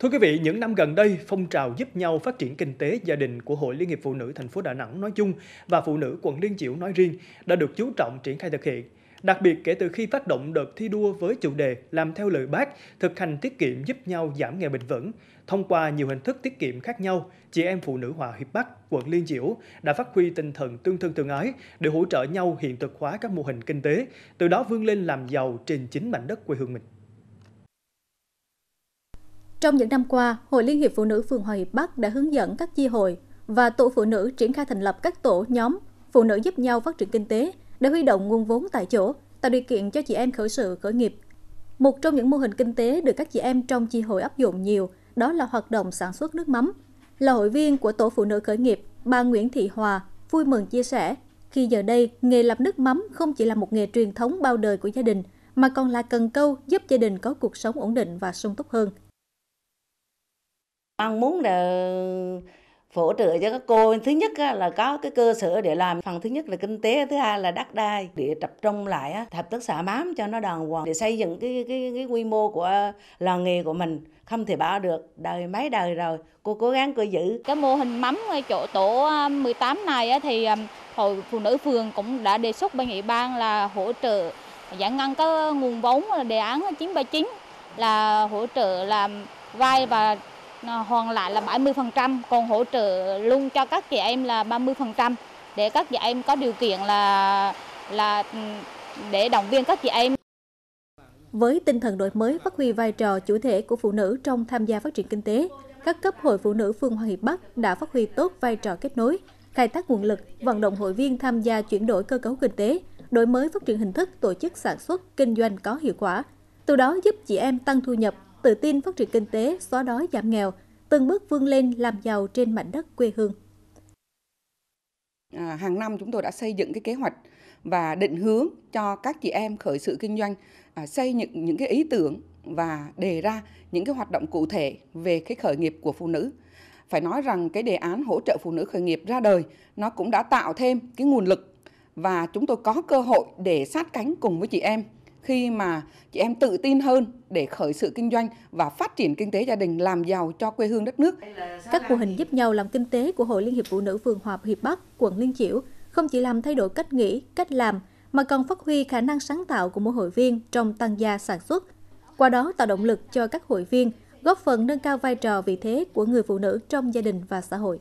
Thưa quý vị, những năm gần đây, phong trào giúp nhau phát triển kinh tế gia đình của Hội Liên hiệp Phụ nữ thành phố Đà Nẵng nói chung và phụ nữ quận Liên Chiểu nói riêng đã được chú trọng triển khai thực hiện. Đặc biệt kể từ khi phát động đợt thi đua với chủ đề làm theo lời bác, thực hành tiết kiệm giúp nhau giảm nghèo bền vững, thông qua nhiều hình thức tiết kiệm khác nhau, chị em phụ nữ Hòa Hiệp Bắc, quận Liên Chiểu đã phát huy tinh thần tương thân tương ái để hỗ trợ nhau hiện thực hóa các mô hình kinh tế, từ đó vươn lên làm giàu trên chính mảnh đất quê hương mình. Trong những năm qua, Hội Liên hiệp Phụ nữ phường Hòa Hiệp Bắc đã hướng dẫn các chi hội và tổ phụ nữ triển khai thành lập các tổ nhóm phụ nữ giúp nhau phát triển kinh tế để huy động nguồn vốn tại chỗ, tạo điều kiện cho chị em khởi sự khởi nghiệp. Một trong những mô hình kinh tế được các chị em trong chi hội áp dụng nhiều đó là hoạt động sản xuất nước mắm. Là hội viên của tổ phụ nữ khởi nghiệp, bà Nguyễn Thị Hòa vui mừng chia sẻ khi giờ đây nghề làm nước mắm không chỉ là một nghề truyền thống bao đời của gia đình mà còn là cần câu giúp gia đình có cuộc sống ổn định và sung túc hơn mong muốn là phổ trợ cho các cô thứ nhất là có cái cơ sở để làm phần thứ nhất là kinh tế thứ hai là đất đai để tập trung lại hợp tác xã mám cho nó đàng hoàng để xây dựng cái cái, cái quy mô của làng nghề của mình không thể bỏ được đời mấy đời rồi cô cố gắng cô giữ cái mô hình mắm chỗ tổ 18 à, này thì à, hội phụ nữ phường cũng đã đề xuất bên nghị ban là hỗ trợ giải ngân cái nguồn vốn đề án 939 là hỗ trợ làm vai và hoàn lại là 70%, còn hỗ trợ luôn cho các chị em là 30% để các chị em có điều kiện là là ừ, để động viên các chị em. Với tinh thần đổi mới phát huy vai trò chủ thể của phụ nữ trong tham gia phát triển kinh tế, các cấp hội phụ nữ phương Hòa Hiệp Bắc đã phát huy tốt vai trò kết nối, khai thác nguồn lực, vận động hội viên tham gia chuyển đổi cơ cấu kinh tế, đổi mới phát triển hình thức tổ chức sản xuất, kinh doanh có hiệu quả, từ đó giúp chị em tăng thu nhập, tự tin phát triển kinh tế, xóa đói giảm nghèo, từng bước vươn lên làm giàu trên mảnh đất quê hương. À, hàng năm chúng tôi đã xây dựng cái kế hoạch và định hướng cho các chị em khởi sự kinh doanh à, xây những những cái ý tưởng và đề ra những cái hoạt động cụ thể về cái khởi nghiệp của phụ nữ. Phải nói rằng cái đề án hỗ trợ phụ nữ khởi nghiệp ra đời nó cũng đã tạo thêm cái nguồn lực và chúng tôi có cơ hội để sát cánh cùng với chị em khi mà chị em tự tin hơn để khởi sự kinh doanh và phát triển kinh tế gia đình làm giàu cho quê hương đất nước. Các mô hình giúp nhau làm kinh tế của Hội Liên hiệp Phụ nữ phường Hòa Hiệp Bắc, quận Liên Chiểu không chỉ làm thay đổi cách nghĩ, cách làm mà còn phát huy khả năng sáng tạo của mỗi hội viên trong tăng gia sản xuất. Qua đó tạo động lực cho các hội viên góp phần nâng cao vai trò vị thế của người phụ nữ trong gia đình và xã hội.